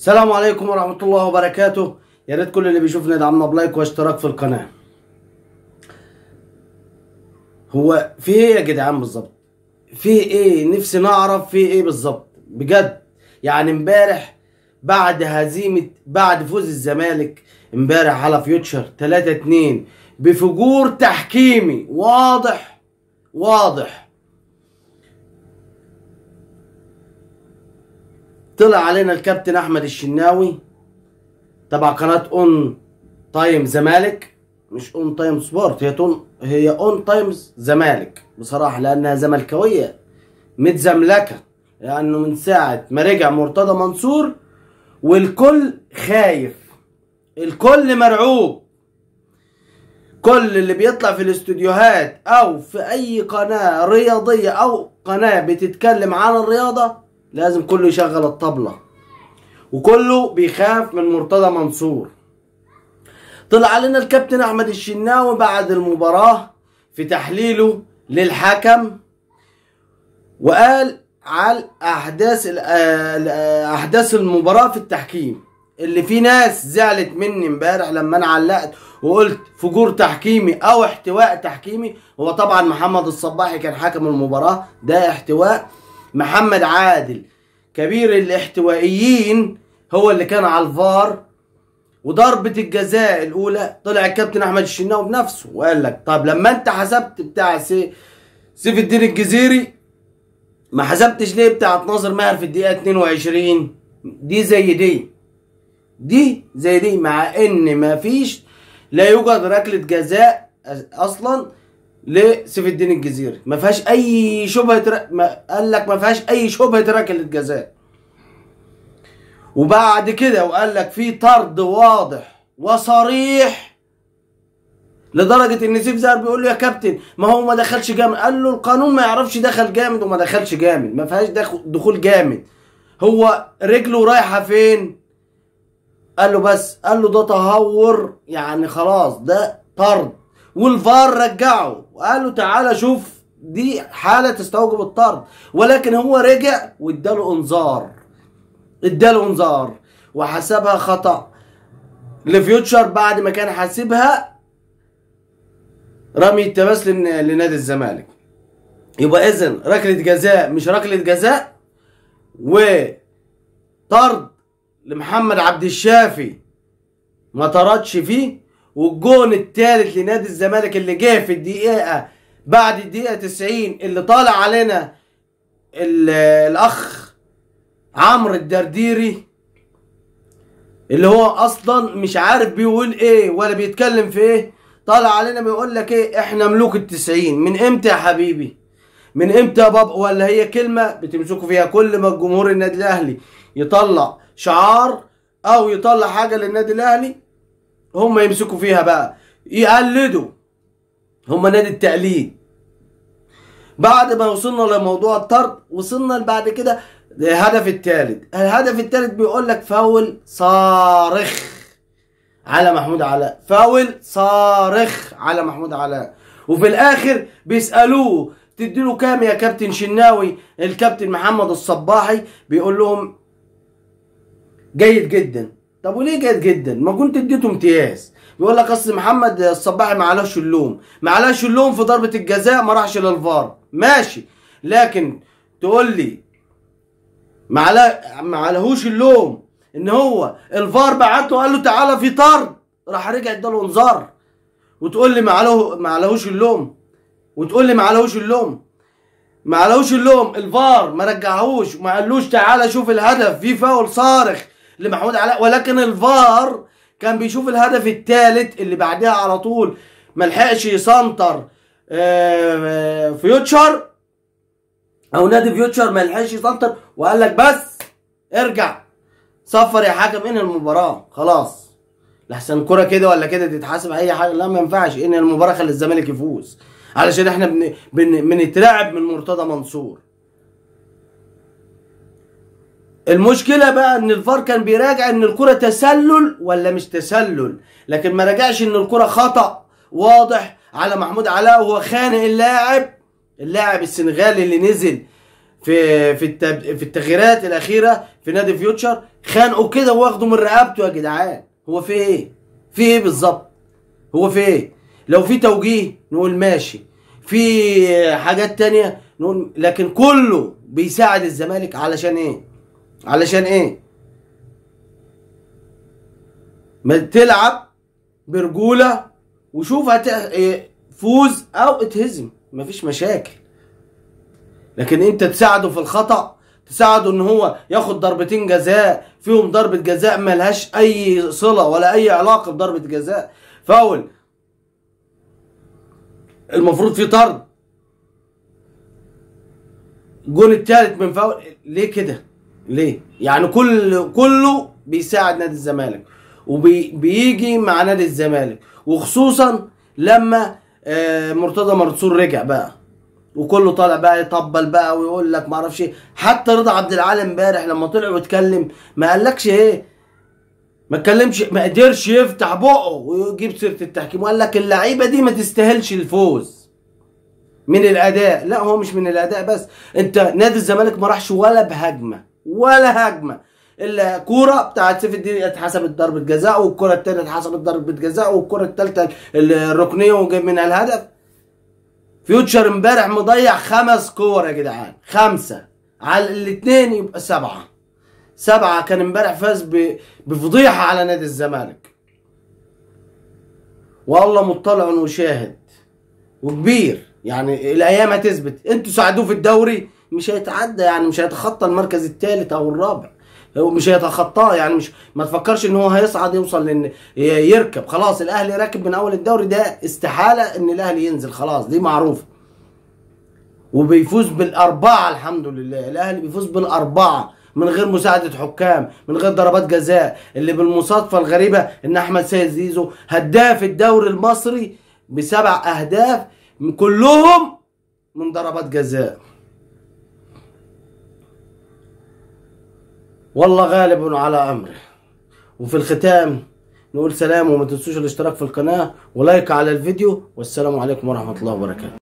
السلام عليكم ورحمة الله وبركاته يا ريت كل اللي بيشوفنا يدعمنا بلايك واشتراك في القناة هو في ايه يا جدعان بالظبط في ايه نفسي نعرف في ايه بالظبط بجد يعني امبارح بعد هزيمة بعد فوز الزمالك امبارح على فيوتشر 3 2 بفجور تحكيمي واضح واضح طلع علينا الكابتن احمد الشناوي تبع قناه اون تايم زمالك مش اون تايم سبورت هي تون هي اون تايمز زمالك بصراحه لانها زملكاويه متزملكه لانه من ساعه ما رجع مرتضى منصور والكل خايف الكل مرعوب كل اللي بيطلع في الاستوديوهات او في اي قناه رياضيه او قناه بتتكلم عن الرياضه لازم كله يشغل الطبلة وكله بيخاف من مرتضى منصور طلع لنا الكابتن احمد الشناوي بعد المباراة في تحليله للحكم وقال على احداث احداث المباراة في التحكيم اللي في ناس زعلت مني امبارح لما انا علقت وقلت فجور تحكيمي او احتواء تحكيمي هو طبعا محمد الصباحي كان حكم المباراة ده احتواء محمد عادل كبير الاحتوائيين هو اللي كان على الفار وضربة الجزاء الأولى طلع الكابتن أحمد الشناوي بنفسه وقال لك طب لما أنت حسبت بتاع سي سيف الدين الجزيري ما حسبتش ليه بتاعة ناظر ماهر في الدقيقة 22 دي زي دي دي زي دي مع إن ما فيش لا يوجد ركلة جزاء أصلا لسيف الدين الجزيري ما فيهاش اي شبهه را... ما قال لك ما فيهاش اي شبهه ركله جزاء وبعد كده وقال لك في طرد واضح وصريح لدرجه ان سيف زهر بيقول له يا كابتن ما هو ما دخلش جامد قال له القانون ما يعرفش دخل جامد وما دخلش جامد ما فيهاش دخول جامد هو رجله رايحه فين قال له بس قال له ده تهور يعني خلاص ده طرد والفار رجعه وقال له تعالى شوف دي حالة تستوجب الطرد ولكن هو رجع واداله انذار اداله انذار وحسبها خطأ لفيوتشر بعد ما كان حاسبها رمي التماس لنادي الزمالك يبقى اذا ركلة جزاء مش ركلة جزاء وطرد لمحمد عبد الشافي ما طردش فيه والجون الثالث لنادي الزمالك اللي جه في الدقيقه بعد الدقيقه 90 اللي طالع علينا الاخ عمرو الدرديري اللي هو اصلا مش عارف بيقول ايه ولا بيتكلم في ايه طالع علينا بيقول لك ايه احنا ملوك التسعين من امتى يا حبيبي من امتى يا بابا ولا هي كلمه بتمسكوا فيها كل ما الجمهور النادي الاهلي يطلع شعار او يطلع حاجه للنادي الاهلي هم يمسكوا فيها بقى يقلدوا هم نادي التقليد بعد ما وصلنا لموضوع الطرد وصلنا بعد كده الهدف الثالث الهدف الثالث بيقول لك فاول صارخ على محمود علاء فاول صارخ على محمود علاء وفي الاخر بيسالوه تديله كام يا كابتن شناوي الكابتن محمد الصباحي بيقول لهم جيد جدا طب وليه جيد جدا ما كنت اديته امتياز بيقول لك اصل محمد الصباحي ما عليهش اللوم ما عليهش اللوم في ضربه الجزاء ما راحش للفار ماشي لكن تقول لي ما على ما علاهوش اللوم ان هو الفار بعته قال له تعالى في طرد راح رجع اداله انذار وتقول لي ما عليه ما علاهوش اللوم وتقول لي ما علاهوش اللوم ما علاهوش اللوم الفار ما رجعهوش ما قالوش تعالى شوف الهدف في فاول صارخ لمحمود علاء ولكن الفار كان بيشوف الهدف الثالث اللي بعدها على طول ما لحقش يسنطر آه، فيوتشر او نادي فيوتشر ما لحقش يسنطر وقال لك بس ارجع صفر يا حكم انهي المباراه خلاص لحسن كره كده ولا كده تتحاسب اي حاجه لا ما ينفعش انهي المباراه خلي الزمالك يفوز علشان احنا بن... بنترعب من مرتضى منصور المشكله بقى ان الفار كان بيراجع ان الكره تسلل ولا مش تسلل لكن ما راجعش ان الكره خطا واضح على محمود علاء وهو خانق اللاعب اللاعب السنغالي اللي نزل في في في التغييرات الاخيره في نادي فيوتشر خانقه كده واخده من رقبته يا جدعان هو في ايه في ايه بالظبط هو في ايه لو في توجيه نقول ماشي في حاجات تانية نقول لكن كله بيساعد الزمالك علشان ايه علشان ايه ما تلعب برجوله وشوف هتفوز إيه، او اتهزم مفيش مشاكل لكن انت تساعده في الخطا تساعده ان هو ياخد ضربتين جزاء فيهم ضربه جزاء ملهاش اي صله ولا اي علاقه بضربه جزاء فاول المفروض في طرد الجون الثالث من فاول ليه كده ليه؟ يعني كل كله بيساعد نادي الزمالك وبيجي مع نادي الزمالك وخصوصا لما آه، مرتضى مرسول رجع بقى وكله طالع بقى يطبل بقى ويقول لك ما اعرفش ايه حتى رضا عبد العال امبارح لما طلع واتكلم ما قالكش ايه ما اتكلمش ما قدرش يفتح بقه ويجيب سيره التحكيم وقال لك اللعيبه دي ما تستاهلش الفوز من الاداء لا هو مش من الاداء بس انت نادي الزمالك ما راحش ولا بهجمه ولا هجمه الكوره بتاعت سيف الدين اتحسبت ضربه جزاء والكره الثانيه اتحسبت ضربه جزاء والكره الثالثه الركنيه وجايب منها الهدف فيوتشر امبارح مضيع خمس كور يا جدعان خمسه على الاثنين يبقى سبعه سبعه كان امبارح فاز بفضيحه على نادي الزمالك والله مطلع وشاهد وكبير يعني الايام هتثبت انتوا ساعدوه في الدوري مش هيتعدى يعني مش هيتخطى المركز الثالث او الرابع هو مش هيتخطاه يعني مش ما تفكرش ان هو هيصعد يوصل لان يركب خلاص الاهلي راكب من اول الدوري ده استحاله ان الاهلي ينزل خلاص دي معروفه وبيفوز بالاربعه الحمد لله الاهلي بيفوز بالاربعه من غير مساعدة حكام من غير ضربات جزاء اللي بالمصادفة الغريبة ان احمد سيد زيزو هداف الدوري المصري بسبع اهداف كلهم من ضربات جزاء والله غالب على امره وفي الختام نقول سلام وما تنسوش الاشتراك في القناه ولايك على الفيديو والسلام عليكم ورحمه الله وبركاته